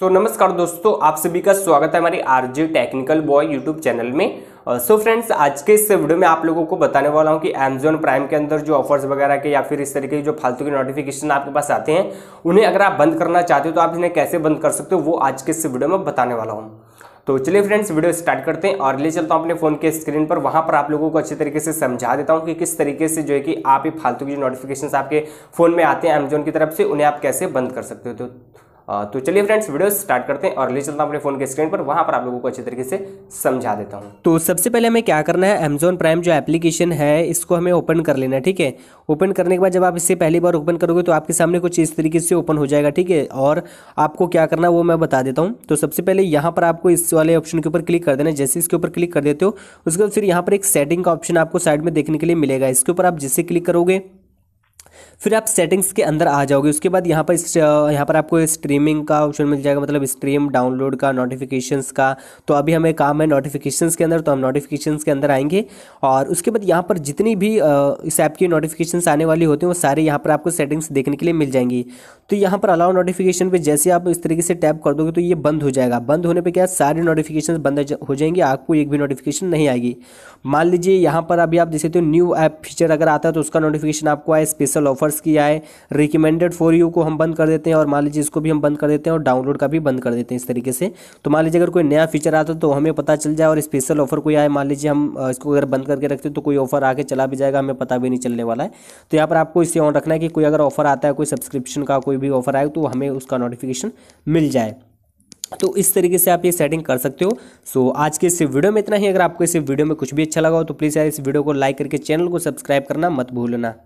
सो so, नमस्कार दोस्तों आप सभी का स्वागत है हमारी RJ technical boy YouTube channel में सो uh, फ्रेंड्स so आज के इस वीडियो में आप लोगों को बताने वाला हूँ कि अमेजोन प्राइम के अंदर जो ऑफर्स वगैरह के या फिर इस तरीके के जो फालतू के नोटिफिकेशन आपके पास आते हैं उन्हें अगर आप बंद करना चाहते हो तो आप इन्हें कैसे बंद कर सकते हो वो आज के इस वीडियो में बताने वाला हूँ तो चलिए फ्रेंड्स वीडियो स्टार्ट करते हैं और ले चलता हूँ अपने फ़ोन के स्क्रीन पर वहाँ पर आप लोगों को अच्छे तरीके से समझा देता हूँ कि किस तरीके से जो है कि आप ये फालतू की जो नोटिफिकेशन आपके फ़ोन में आते हैं अमेजोन की तरफ से उन्हें आप कैसे बंद कर सकते हो तो तो चलिए फ्रेंड्स वीडियो स्टार्ट करते हैं और ले चलता हूँ अपने फोन के स्क्रीन पर वहाँ पर आप लोगों को अच्छे तरीके से समझा देता हूँ तो सबसे पहले हमें क्या करना है अमेजोन प्राइम जो एप्लीकेशन है इसको हमें ओपन कर लेना है ठीक है ओपन करने के बाद जब आप इसे पहली बार ओपन करोगे तो आपके सामने कुछ इस तरीके से ओपन हो जाएगा ठीक है और आपको क्या करना है वो मैं बता देता हूँ तो सबसे पहले यहाँ पर आपको इस वाले ऑप्शन के ऊपर क्लिक कर देना है जैसे इसके ऊपर क्लिक कर देते हो उसके बाद फिर यहाँ पर एक सेटिंग का ऑप्शन आपको साइड में देखने के लिए मिलेगा इसके ऊपर आप जिससे क्लिक करोगे फिर आप सेटिंग्स के अंदर आ जाओगे उसके बाद यहाँ पर यहाँ पर आपको स्ट्रीमिंग का ऑप्शन मिल जाएगा मतलब स्ट्रीम डाउनलोड का नोटिफिकेशंस का तो अभी हमें काम है नोटिफिकेशंस के अंदर तो हम नोटिफिकेशंस के अंदर आएंगे और उसके बाद यहाँ पर जितनी भी इस ऐप की नोटिफिकेशंस आने वाली होती हैं वो सारे यहाँ पर आपको सेटिंग्स देखने के लिए मिल जाएंगी तो यहाँ पर अलाउ नोटिफिकेशन पर जैसे आप इस तरीके से टैप कर दोगे तो ये बंद हो जाएगा बंद होने पर क्या सारे नोटिफिकेशन बंद हो जाएंगे आपको एक भी नोटिफिकेशन नहीं आएगी मान लीजिए यहाँ पर अभी आप देख सकते हो न्यू ऐप फीचर अगर आता है तो उसका नोटिफिकेशन आपको आए स्पेशल स्पेशल ऑफर्स किया है रिकमेंडेड फॉर यू को हम बंद कर देते हैं और मान लीजिए इसको भी हम बंद कर देते हैं और डाउनलोड का भी बंद कर देते हैं इस तरीके से तो मान लीजिए अगर कोई नया फीचर आता तो हमें पता चल जाए और स्पेशल ऑफर कोई आए मान लीजिए हम इसको अगर बंद करके रखते तो कोई ऑफर आके चला भी जाएगा हमें पता भी नहीं चलने वाला है तो यहाँ पर आपको इससे ऑन रखना है कि कोई अगर ऑफर आता है कोई सब्सक्रिप्शन का कोई भी ऑफर आए तो हमें उसका नोटिफिकेशन मिल जाए तो इस तरीके से आप ये सेटिंग कर सकते हो सो so, आज के इस वीडियो में इतना ही अगर आपको इस वीडियो में कुछ भी अच्छा लगा हो तो प्लीज़ यार इस वीडियो को लाइक करके चैनल को सब्सक्राइब करना मत भूलना